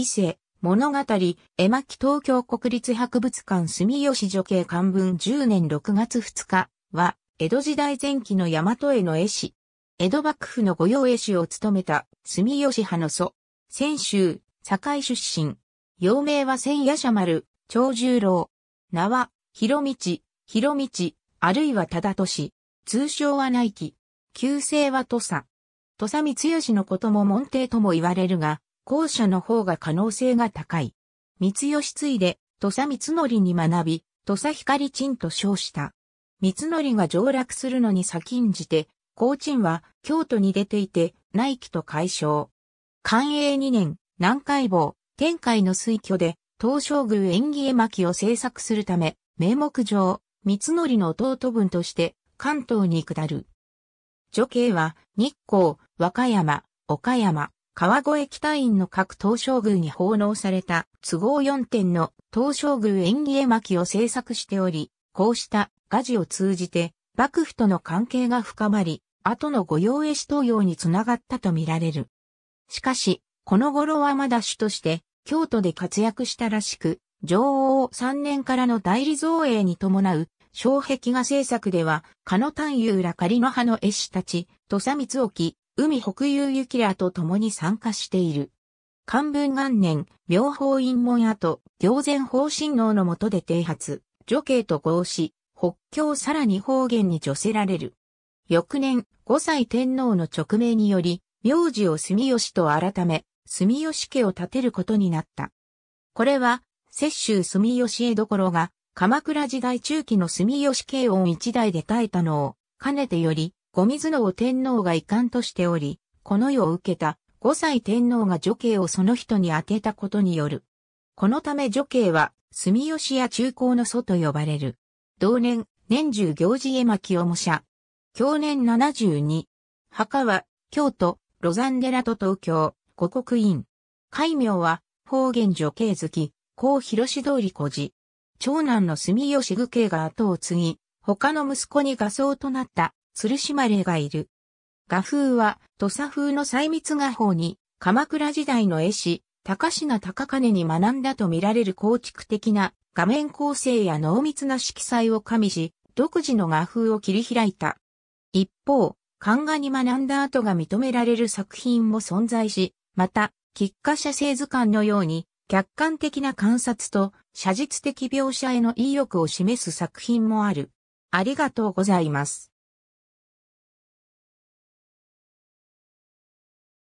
伊勢、物語、絵巻東京国立博物館住吉女系漢文10年6月2日は、江戸時代前期の大和絵の絵師。江戸幕府の御用絵師を務めた住吉派の祖。泉州、堺出身。幼名は千夜社丸、長十郎。名は、広道、広道、あるいは忠俊。通称は内記。旧姓は土佐。土佐光義のことも門弟とも言われるが、後者の方が可能性が高い。三吉ついで、土佐光則に学び、土佐光陳と称した。三則が上洛するのに先んじて、高賃は京都に出ていて、内気と解消。寛永2年、南海坊、天海の水居で、東照宮縁起絵巻を制作するため、名目上、三則の弟分として、関東に下る。女系は、日光、和歌山、岡山、川越北院の各東照宮に奉納された都合4点の東照宮縁起絵巻を制作しており、こうした画事を通じて幕府との関係が深まり、後の御用絵師東洋につながったとみられる。しかし、この頃はまだ主として京都で活躍したらしく、上王3年からの代理造営に伴う障壁画制作では、狩野単幽ら狩野派の絵師たち、土佐光沖、海北遊きらと共に参加している。漢文元年、妙法院門跡、行前法神王の下で剃発、女系と合し、北京さらに方言に除せられる。翌年、五歳天皇の勅命により、名字を住吉と改め、住吉家を建てることになった。これは、摂州住吉江所が、鎌倉時代中期の住吉慶音一代で耐えたのを、かねてより、後水を天皇が遺憾としており、この世を受けた5歳天皇が女系をその人に当てたことによる。このため女系は住吉や中高の祖と呼ばれる。同年、年中行事絵巻を模写。去年72。墓は、京都、ロザン寺と東京、五国院。戒名は、方言女系月、高広志通り小寺。長男の住吉具慶が後を継ぎ、他の息子に画像となった。鶴島霊がいる。画風は土佐風の細密画法に鎌倉時代の絵師、高品高金に学んだと見られる構築的な画面構成や濃密な色彩を加味し、独自の画風を切り開いた。一方、漢画に学んだ後が認められる作品も存在し、また、喫下写生図鑑のように、客観的な観察と写実的描写への意欲を示す作品もある。ありがとうございます。